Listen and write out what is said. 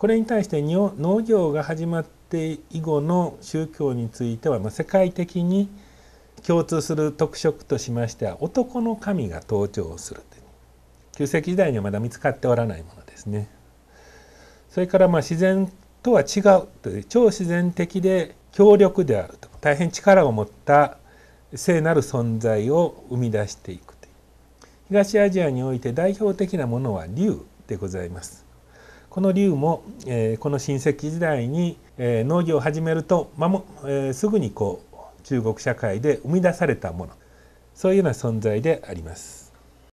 これに対して農業が始まって以後の宗教については、まあ、世界的に共通する特色としましては男の神が登場する旧石時代にはまだ見つかっておらないものですね。それからまあ自然とは違うという超自然的で強力であると大変力を持った聖なる存在を生み出していくという東アジアにおいて代表的なものは竜でございます。この龍も、えー、この新石器時代に、えー、農業を始めると、まもえー、すぐにこう中国社会で生み出されたものそういうような存在であります。